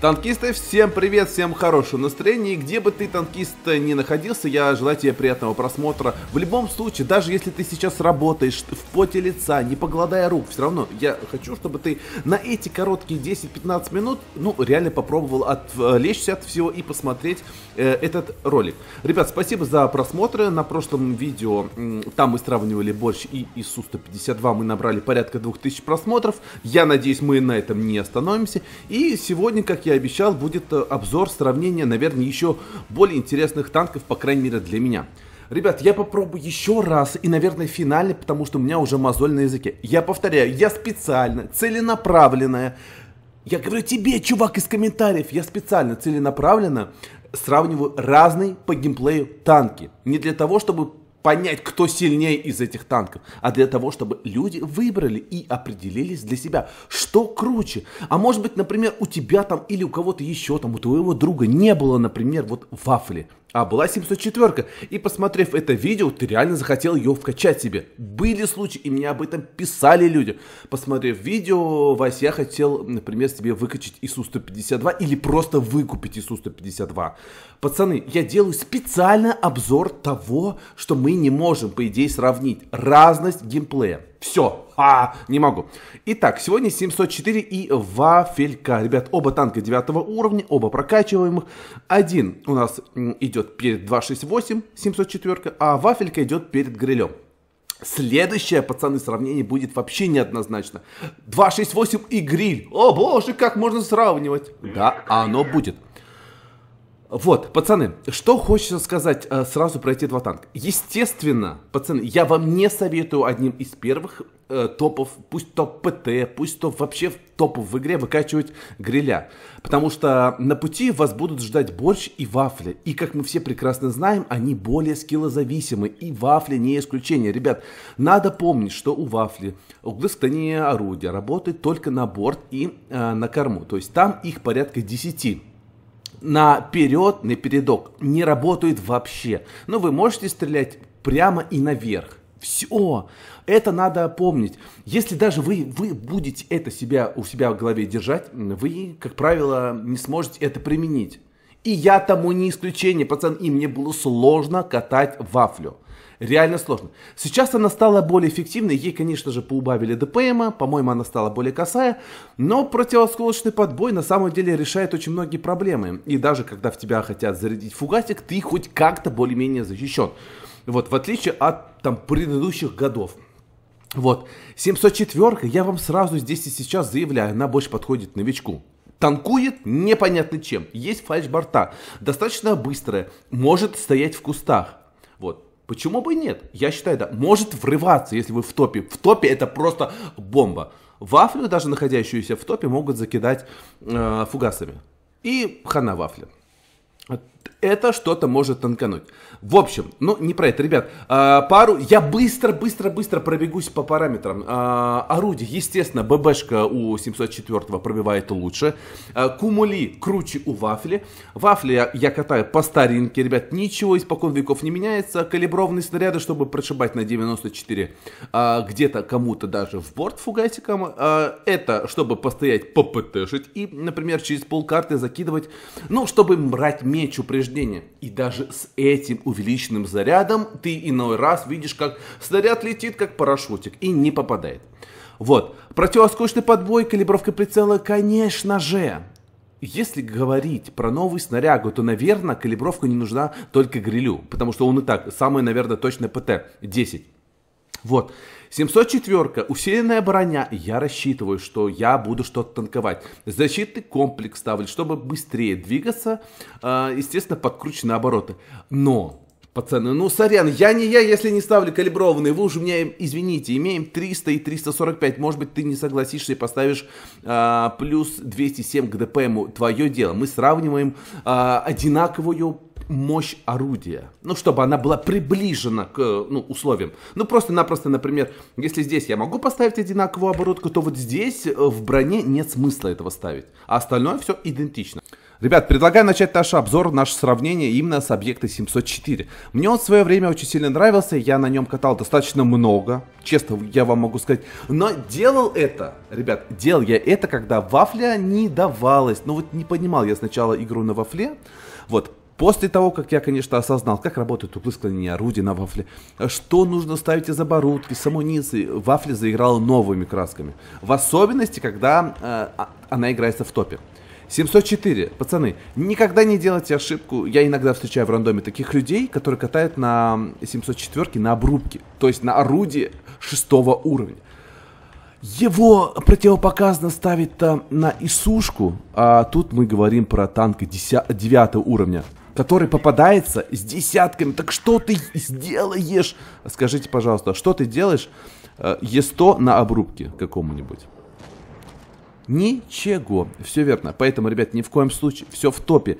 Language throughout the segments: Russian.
Танкисты, всем привет, всем хорошего настроения. И где бы ты, танкист, ни находился, я желаю тебе приятного просмотра. В любом случае, даже если ты сейчас работаешь в поте лица, не погладая рук, все равно я хочу, чтобы ты на эти короткие 10-15 минут, ну, реально попробовал отвлечься от всего и посмотреть э, этот ролик. Ребят, спасибо за просмотры. На прошлом видео э, там мы сравнивали борщ и ИСУ-152. Мы набрали порядка 2000 просмотров. Я надеюсь, мы на этом не остановимся. И сегодня, как я я обещал, будет э, обзор сравнение, наверное, еще более интересных танков, по крайней мере, для меня. Ребят, я попробую еще раз и, наверное, финально, потому что у меня уже мозоль на языке. Я повторяю, я специально, целенаправленная. Я говорю тебе, чувак, из комментариев, я специально, целенаправленно сравниваю разные по геймплею танки. Не для того, чтобы понять, кто сильнее из этих танков, а для того, чтобы люди выбрали и определились для себя, что круче. А может быть, например, у тебя там или у кого-то еще там, у твоего друга не было, например, вот вафли а была 704 и посмотрев это видео, ты реально захотел ее вкачать себе. Были случаи, и мне об этом писали люди. Посмотрев видео, Вася, я хотел, например, себе выкачать ИСУ 152 или просто выкупить ИСУ 152. Пацаны, я делаю специально обзор того, что мы не можем, по идее, сравнить. Разность геймплея. Все, а, не могу. Итак, сегодня 704 и вафелька. Ребят, оба танка 9 уровня, оба прокачиваемых. Один у нас идет перед 268, 704, а вафелька идет перед грилем. Следующее, пацаны, сравнение будет вообще неоднозначно. 268 и гриль. О боже, как можно сравнивать? Да, оно будет. Вот, пацаны, что хочется сказать э, сразу про эти два танка. Естественно, пацаны, я вам не советую одним из первых э, топов, пусть топ ПТ, пусть топ вообще топов в игре выкачивать гриля. Потому что на пути вас будут ждать борщ и вафли. И как мы все прекрасно знаем, они более скиллозависимы. И вафли не исключение. Ребят, надо помнить, что у вафли углы орудия работают только на борт и э, на корму. То есть там их порядка 10 наперед, напередок не работает вообще. Но ну, вы можете стрелять прямо и наверх. Все, это надо помнить. Если даже вы, вы будете это себя, у себя в голове держать, вы, как правило, не сможете это применить. И я тому не исключение, пацан, и мне было сложно катать вафлю реально сложно. Сейчас она стала более эффективной, ей, конечно же, поубавили ДПМа, по-моему, она стала более косая, но противоосколочный подбой на самом деле решает очень многие проблемы. И даже когда в тебя хотят зарядить фугасик, ты хоть как-то более-менее защищен. Вот, в отличие от там предыдущих годов. Вот, 704 я вам сразу здесь и сейчас заявляю, она больше подходит новичку танкует непонятно чем. Есть фальш-борта, достаточно быстрая, может стоять в кустах. Почему бы и нет? Я считаю, да, может врываться, если вы в топе. В топе это просто бомба. Вафлю, даже находящуюся в топе, могут закидать э, фугасами. И хана вафля это что-то может танкануть. В общем, ну не про это, ребят. А, пару, я быстро, быстро, быстро пробегусь по параметрам. А, орудие, естественно, ББшка у 704 пробивает лучше. А, кумули круче у вафли. Вафли я, я катаю по старинке, ребят. Ничего испокон веков не меняется. Калиброванные снаряды, чтобы прошибать на 94 а, где-то кому-то даже в борт фугасиком. А, это чтобы постоять, попытышить и, например, через полкарты закидывать. Ну, чтобы брать мечу упреждения И даже с этим увеличенным зарядом ты иной раз видишь, как снаряд летит, как парашютик, и не попадает. Вот. Противоскочный подбой, калибровка прицела, конечно же. Если говорить про новый снарягу, то, наверное, калибровка не нужна только грилю, потому что он и так самый, наверное, точный ПТ-10. Вот. 704 усиленная броня. Я рассчитываю, что я буду что-то танковать. Защитный комплекс ставлю, чтобы быстрее двигаться. А, естественно, подкручены обороты. Но Пацаны, ну сорян, я не я, если не ставлю калиброванные. Вы уже меня, извините, имеем 300 и 345. Может быть, ты не согласишься и поставишь а, плюс 207 к ДПМу. Твое дело. Мы сравниваем а, одинаковую мощь орудия, ну, чтобы она была приближена к ну, условиям. Ну, просто-напросто, например, если здесь я могу поставить одинаковую оборотку, то вот здесь э, в броне нет смысла этого ставить, а остальное все идентично. Ребят, предлагаю начать наш обзор, наше сравнение именно с объекта 704. Мне он в свое время очень сильно нравился, я на нем катал достаточно много, честно я вам могу сказать. Но делал это, ребят, делал я это, когда вафля не давалась. Ну вот не понимал я сначала игру на вафле, вот, После того, как я, конечно, осознал, как работают углы склонения орудия на вафле, что нужно ставить из оборудки, самуниции, вафля заиграла новыми красками. В особенности, когда э, а, она играется в топе. 704. Пацаны, никогда не делайте ошибку. Я иногда встречаю в рандоме таких людей, которые катают на 704 на обрубке, то есть на орудии шестого уровня. Его противопоказано ставить -то на ИСушку, а тут мы говорим про танк 10, 9 уровня который попадается с десятками. Так что ты сделаешь? Скажите, пожалуйста, что ты делаешь э, Е100 на обрубке какому-нибудь? Ничего. Все верно. Поэтому, ребят, ни в коем случае. Все в топе. Э,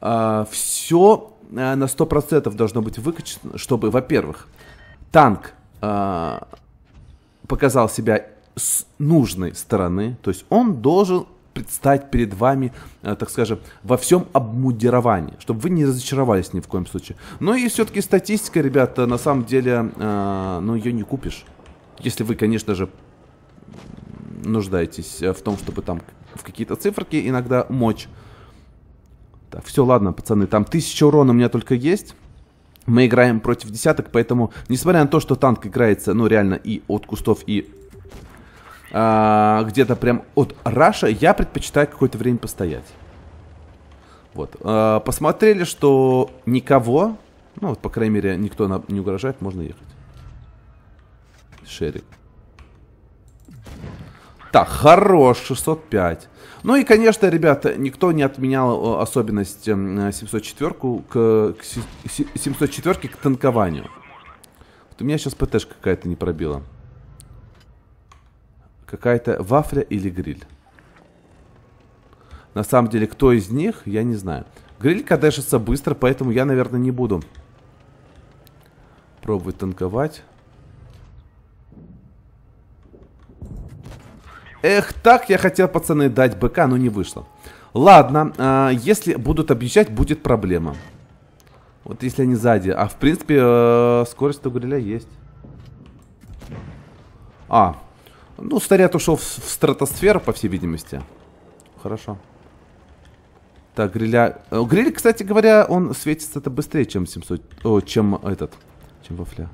а, все э, на 100% должно быть выкачено, чтобы, во-первых, танк э, показал себя с нужной стороны. То есть он должен предстать перед вами, э, так скажем, во всем обмундировании, чтобы вы не разочаровались ни в коем случае. Ну и все-таки статистика, ребята, на самом деле, э, ну ее не купишь. Если вы, конечно же, нуждаетесь э, в том, чтобы там в какие-то циферки иногда мочь. Так, все, ладно, пацаны, там тысяча урона у меня только есть. Мы играем против десяток, поэтому, несмотря на то, что танк играется, ну, реально и от кустов, и а, где-то прям от Раша, я предпочитаю какое-то время постоять. Вот. А, посмотрели, что никого, ну, вот, по крайней мере, никто нам не угрожает, можно ехать. Шерик. Так, хорош, 605. Ну и, конечно, ребята, никто не отменял э, особенность 704 эм, к, к 704 к танкованию. Вот у меня сейчас ПТшка какая-то не пробила какая-то вафля или гриль. На самом деле, кто из них, я не знаю. Гриль кадешится быстро, поэтому я, наверное, не буду пробовать танковать. Эх, так я хотел, пацаны, дать БК, но не вышло. Ладно, э, если будут объезжать, будет проблема. Вот если они сзади. А в принципе, э, скорость у гриля есть. А, ну, старят ушел в, в стратосферу, по всей видимости. Хорошо. Так, гриля... Э, гриль, кстати говоря, он светится это быстрее, чем 700... О, чем этот... Чем вафля.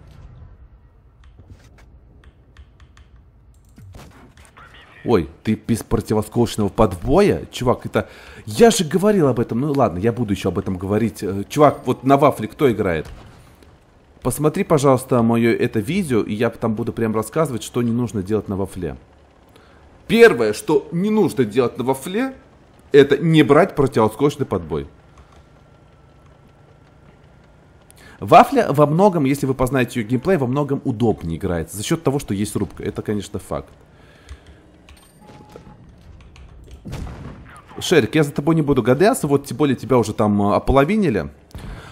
Ой, ты без противосколочного подвоя? Чувак, это... Я же говорил об этом. Ну ладно, я буду еще об этом говорить. Э, чувак, вот на вафле кто играет? Посмотри, пожалуйста, мое это видео, и я там буду прям рассказывать, что не нужно делать на вафле. Первое, что не нужно делать на вафле, это не брать противоскочный подбой. Вафля во многом, если вы познаете ее геймплей, во многом удобнее играется. За счет того, что есть рубка. Это, конечно, факт. Шерик, я за тобой не буду гадаться, вот тем более тебя уже там а, ополовинили.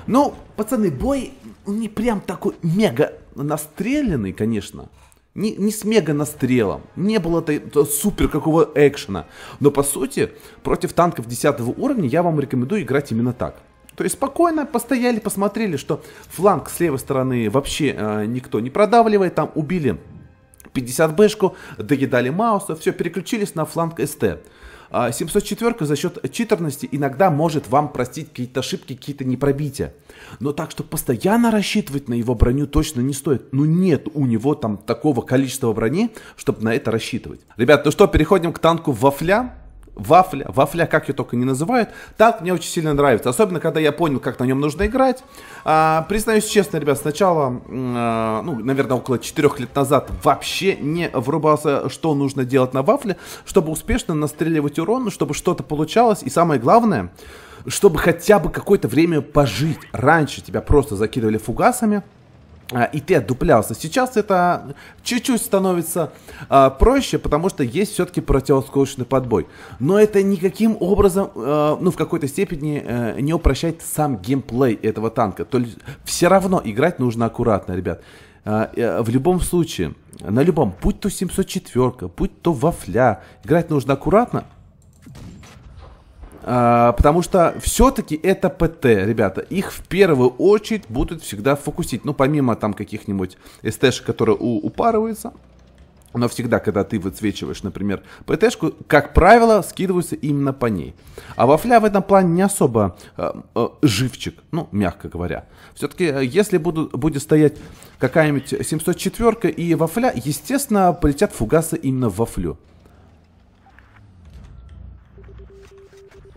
Ну, пацаны, бой не прям такой мега настреленный, конечно. Не, не с мега настрелом. Не было то, то супер какого экшена. Но по сути, против танков 10 уровня я вам рекомендую играть именно так. То есть спокойно постояли, посмотрели, что фланг с левой стороны вообще э, никто не продавливает. Там убили 50 бэшку, доедали Мауса, все, переключились на фланг СТ. 704 а, за счет читерности иногда может вам простить какие-то ошибки, какие-то непробития. Но так, что постоянно рассчитывать на его броню точно не стоит. Ну нет у него там такого количества брони, чтобы на это рассчитывать. Ребят, ну что, переходим к танку Вафля вафля, вафля, как ее только не называют. так мне очень сильно нравится, особенно когда я понял, как на нем нужно играть. А, признаюсь честно, ребят, сначала, а, ну, наверное, около 4 лет назад вообще не врубался, что нужно делать на вафле, чтобы успешно настреливать урон, чтобы что-то получалось. И самое главное, чтобы хотя бы какое-то время пожить. Раньше тебя просто закидывали фугасами, а, и ты отдуплялся. Сейчас это чуть-чуть становится а, проще, потому что есть все-таки противоскочный подбой. Но это никаким образом, а, ну, в какой-то степени а, не упрощает сам геймплей этого танка. То есть все равно играть нужно аккуратно, ребят. А, э, в любом случае, на любом, будь то 704, будь то вафля, играть нужно аккуратно, а, потому что все-таки это ПТ, ребята. Их в первую очередь будут всегда фокусить. Ну, помимо там каких-нибудь СТшек, которые у, упарываются. Но всегда, когда ты выцвечиваешь, например, ПТ-шку, как правило, скидываются именно по ней. А вафля в этом плане не особо э, э, живчик, ну, мягко говоря. Все-таки, э, если будут, будет стоять какая-нибудь 704 и вафля, естественно, полетят фугасы именно в вафлю.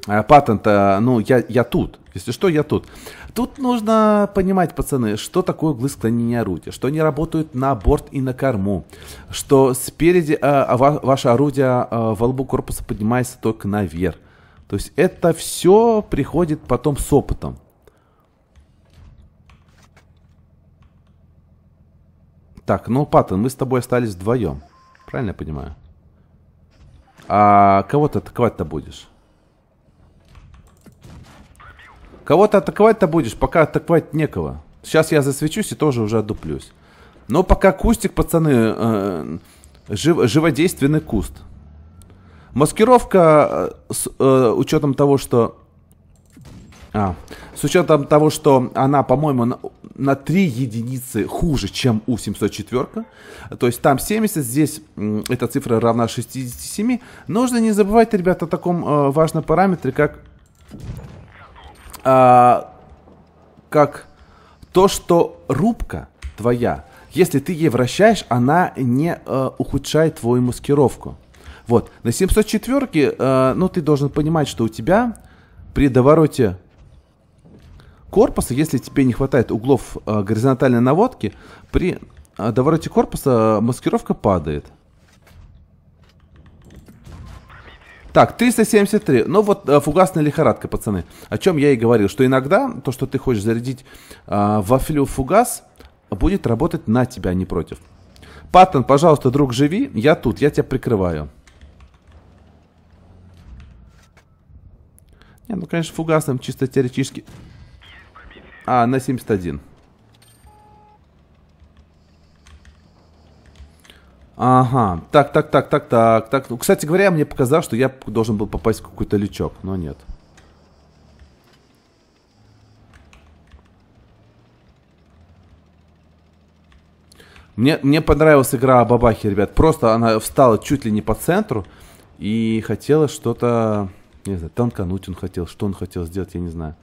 Э, патента, ну, я, я тут. Если что, я тут. Тут нужно понимать, пацаны, что такое углы склонения орудия, что они работают на борт и на корму, что спереди э, ва ваше орудие э, во лбу корпуса поднимается только наверх. То есть это все приходит потом с опытом. Так, ну, Паттон, мы с тобой остались вдвоем. Правильно я понимаю? А кого ты атаковать-то будешь? Кого-то атаковать-то будешь, пока атаковать некого. Сейчас я засвечусь и тоже уже отдуплюсь. Но пока кустик, пацаны, э, жив, живодейственный куст. Маскировка э, с э, учетом того, что... А, с учетом того, что она, по-моему, на, на 3 единицы хуже, чем у 704. То есть там 70, здесь э, эта цифра равна 67. Нужно не забывать, ребята, о таком э, важном параметре, как а, как то, что рубка твоя, если ты ей вращаешь, она не а, ухудшает твою маскировку. Вот, на 704, а, э, ну, ты должен понимать, что у тебя при довороте корпуса, если тебе не хватает углов а, горизонтальной наводки, при довороте корпуса маскировка падает. Так, 373. Ну вот э, фугасная лихорадка, пацаны. О чем я и говорил, что иногда то, что ты хочешь зарядить э, во фугас, будет работать на тебя, а не против. Паттон, пожалуйста, друг, живи. Я тут, я тебя прикрываю. Не, ну, конечно, фугасным чисто теоретически... А, на 71. Ага, так, так, так, так, так, так. Ну, кстати говоря, мне показалось, что я должен был попасть в какой-то лючок, но нет. Мне, мне понравилась игра о бабахе, ребят. Просто она встала чуть ли не по центру и хотела что-то... Не знаю, танкануть он хотел, что он хотел сделать, я не знаю.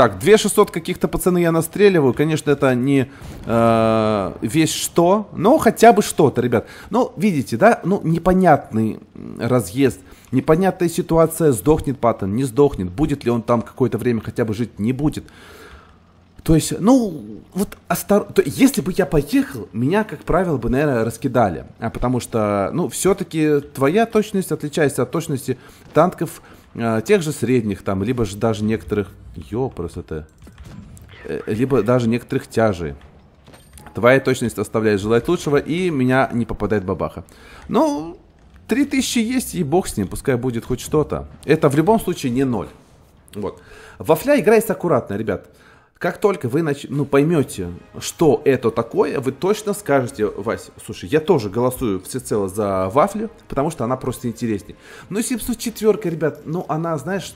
Так, 2600 каких-то пацаны я настреливаю. Конечно, это не э, весь что, но хотя бы что-то, ребят. Ну, видите, да? Ну, непонятный разъезд, непонятная ситуация. Сдохнет Паттон, не сдохнет. Будет ли он там какое-то время хотя бы жить, не будет. То есть, ну, вот остор... если бы я поехал, меня, как правило, бы, наверное, раскидали. А потому что, ну, все-таки твоя точность отличается от точности танков а, тех же средних там, либо же даже некоторых... Ё, просто это... Э, либо даже некоторых тяжей. Твоя точность оставляет желать лучшего, и меня не попадает бабаха. Ну, 3000 есть, и бог с ним, пускай будет хоть что-то. Это в любом случае не ноль. Вот. Во играется аккуратно, ребят. Как только вы нач... ну, поймете, что это такое, вы точно скажете, Вась, слушай, я тоже голосую всецело за вафлю, потому что она просто интереснее. Ну, Симпсус четверка, ребят, ну, она, знаешь,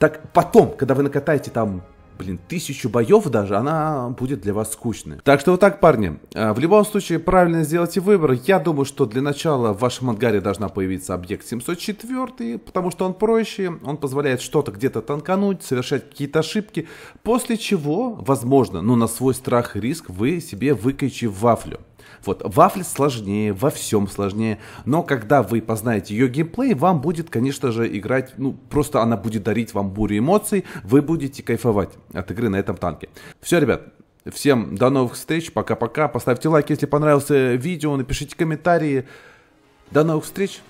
так потом, когда вы накатаете там блин, тысячу боев даже, она будет для вас скучной. Так что вот так, парни. Э, в любом случае, правильно сделайте выбор. Я думаю, что для начала в вашем ангаре должна появиться объект 704, потому что он проще, он позволяет что-то где-то танкануть, совершать какие-то ошибки, после чего, возможно, ну на свой страх и риск, вы себе выкачи вафлю. Вот, вафли сложнее, во всем сложнее, но когда вы познаете ее геймплей, вам будет, конечно же, играть, ну, просто она будет дарить вам бурю эмоций, вы будете кайфовать от игры на этом танке. Все, ребят, всем до новых встреч, пока-пока, поставьте лайк, если понравился видео, напишите комментарии, до новых встреч!